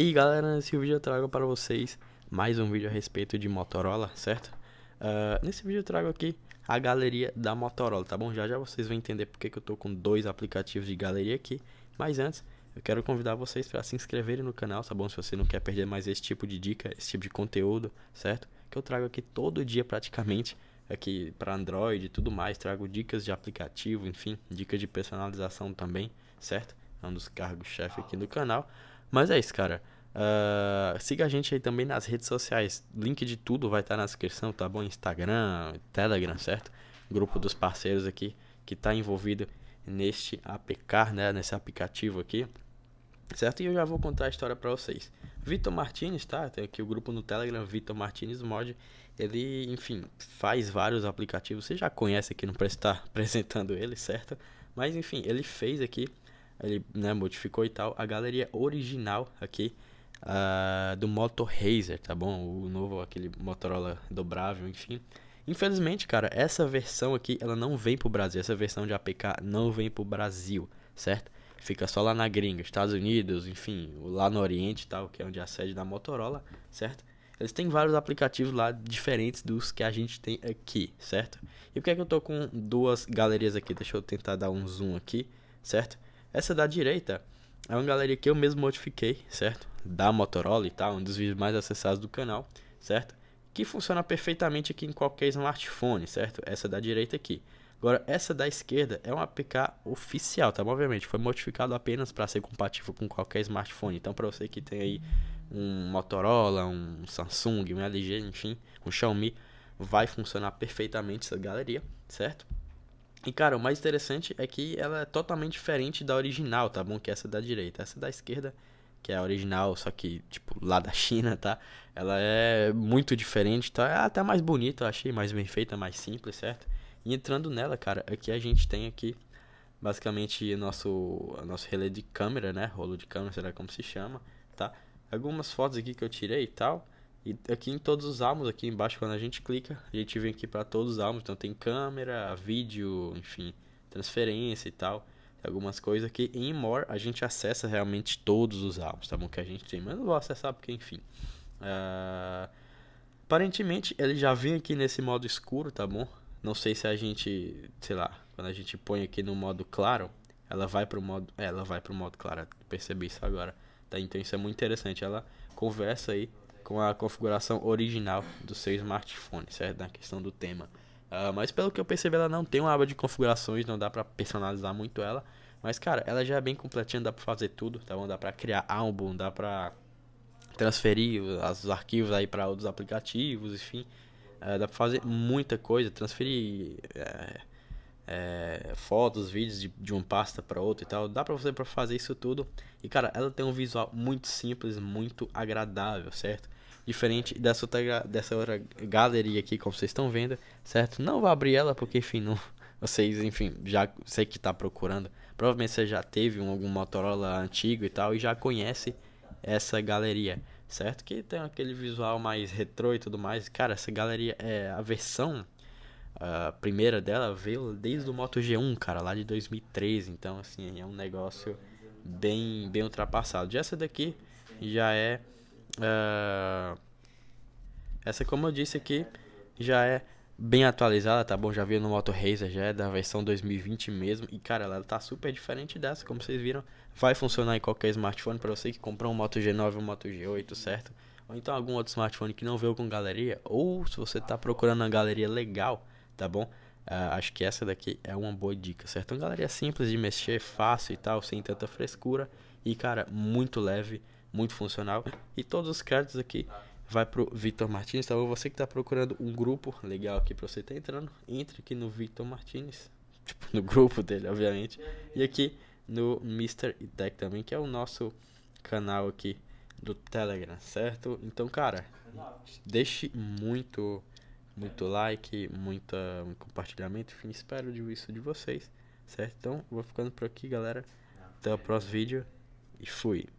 E galera, nesse vídeo eu trago para vocês mais um vídeo a respeito de Motorola, certo? Uh, nesse vídeo eu trago aqui a galeria da Motorola, tá bom? Já já vocês vão entender porque que eu tô com dois aplicativos de galeria aqui. Mas antes, eu quero convidar vocês para se inscreverem no canal, tá bom? Se você não quer perder mais esse tipo de dica, esse tipo de conteúdo, certo? Que eu trago aqui todo dia praticamente aqui para Android e tudo mais, trago dicas de aplicativo, enfim, dicas de personalização também, certo? É um dos cargos chefe aqui do canal. Mas é isso, cara. Ah, siga a gente aí também nas redes sociais. Link de tudo vai estar tá na descrição, tá bom? Instagram, Telegram, certo? Grupo dos parceiros aqui que está envolvido neste APK, né? Nesse aplicativo aqui. Certo? E eu já vou contar a história para vocês. Vitor Martinez, tá? Tem aqui o grupo no Telegram, Vitor Martinez Mod. Ele, enfim, faz vários aplicativos. Você já conhece aqui, não precisa estar tá apresentando ele, certo? Mas enfim, ele fez aqui, ele né, modificou e tal, a galeria original aqui uh, do Moto Razer, tá bom? O novo, aquele Motorola dobrável, enfim. Infelizmente, cara, essa versão aqui, ela não vem pro Brasil. Essa versão de APK não vem pro Brasil, certo? Fica só lá na gringa, Estados Unidos, enfim, lá no Oriente e tal, que é onde é a sede da Motorola, certo? Eles têm vários aplicativos lá diferentes dos que a gente tem aqui, certo? E por que, é que eu tô com duas galerias aqui? Deixa eu tentar dar um zoom aqui, certo? Essa da direita é uma galeria que eu mesmo modifiquei, certo? Da Motorola e tal, um dos vídeos mais acessados do canal, certo? Que funciona perfeitamente aqui em qualquer smartphone, certo? Essa da direita aqui. Agora, essa da esquerda é um APK oficial, tá? Obviamente, foi modificado apenas para ser compatível com qualquer smartphone. Então, para você que tem aí um Motorola, um Samsung, um LG, enfim, um Xiaomi, vai funcionar perfeitamente essa galeria, certo? E, cara, o mais interessante é que ela é totalmente diferente da original, tá bom? Que é essa da direita. Essa da esquerda, que é a original, só que, tipo, lá da China, tá? Ela é muito diferente, tá? É até mais bonita, eu achei, mais bem feita, mais simples, certo? E entrando nela, cara, aqui é a gente tem aqui, basicamente, nosso, nosso relé de câmera, né? Rolo de câmera, será como se chama, tá? Algumas fotos aqui que eu tirei e tal. E aqui em todos os álbuns aqui embaixo quando a gente clica, a gente vem aqui para todos os álbuns então tem câmera, vídeo, enfim, transferência e tal. Tem algumas coisas aqui em More a gente acessa realmente todos os álbuns tá bom? Que a gente tem, mas não vou acessar porque enfim. Uh... Aparentemente ele já vem aqui nesse modo escuro, tá bom? Não sei se a gente, sei lá, quando a gente põe aqui no modo claro, ela vai pro modo, é, ela vai pro modo claro. Percebi isso agora. Tá? Então isso é muito interessante. Ela conversa aí com a configuração original do seu smartphone, certo? Na questão do tema. Uh, mas pelo que eu percebi, ela não tem uma aba de configurações, não dá para personalizar muito ela. Mas, cara, ela já é bem completinha, dá pra fazer tudo, tá bom? Dá pra criar álbum, dá pra transferir os arquivos aí para outros aplicativos, enfim. Uh, dá pra fazer muita coisa, transferir é, é, fotos, vídeos de, de pasta para outra, e tal. Dá pra você pra fazer isso tudo. E, cara, ela tem um visual muito simples, muito agradável, certo? Diferente dessa outra, dessa outra galeria aqui, como vocês estão vendo, certo? Não vou abrir ela porque, enfim, não, vocês, enfim, já sei que está procurando. Provavelmente você já teve um, algum Motorola antigo e tal e já conhece essa galeria, certo? Que tem aquele visual mais retrô e tudo mais. Cara, essa galeria é a versão a primeira dela veio desde o Moto G1, cara, lá de 2013. Então, assim, é um negócio bem bem ultrapassado. Já essa daqui já é ah, essa, como eu disse aqui, já é bem atualizada, tá bom? Já veio no Moto Razer, já é da versão 2020 mesmo. E, cara, ela tá super diferente dessa, como vocês viram. Vai funcionar em qualquer smartphone para você que comprou um Moto G9 ou um Moto G8, certo? Ou então algum outro smartphone que não veio com galeria. Ou se você tá procurando uma galeria legal, tá bom? Uh, acho que essa daqui é uma boa dica, certo? Uma galeria simples de mexer, fácil e tal, sem tanta frescura. E, cara, muito leve muito funcional. E todos os créditos aqui vai pro Vitor Martins. Então você que tá procurando um grupo legal aqui para você estar tá entrando, entre aqui no Vitor Martins, tipo no grupo dele, obviamente, e aqui no Mr. Tech também, que é o nosso canal aqui do Telegram, certo? Então, cara, deixe muito muito like, muita muito compartilhamento, enfim, espero isso de vocês, certo? Então, vou ficando por aqui, galera. Até o próximo vídeo e fui.